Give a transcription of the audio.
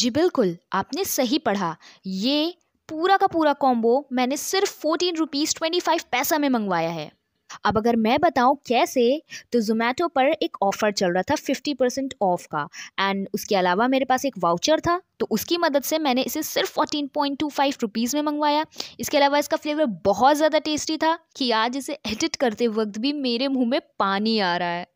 जी बिल्कुल आपने सही पढ़ा ये पूरा का पूरा कॉम्बो मैंने सिर्फ फोर्टीन रुपीज़ ट्वेंटी फाइव पैसा में मंगवाया है अब अगर मैं बताऊँ कैसे तो जोमेटो पर एक ऑफ़र चल रहा था फिफ्टी परसेंट ऑफ का एंड उसके अलावा मेरे पास एक वाउचर था तो उसकी मदद से मैंने इसे सिर्फ fourteen point two five rupees में मंगवाया इसके अलावा इसका फ्लेवर बहुत ज़्यादा टेस्टी था कि आज इसे एडिट करते वक्त भी मेरे मुंह में पानी आ रहा है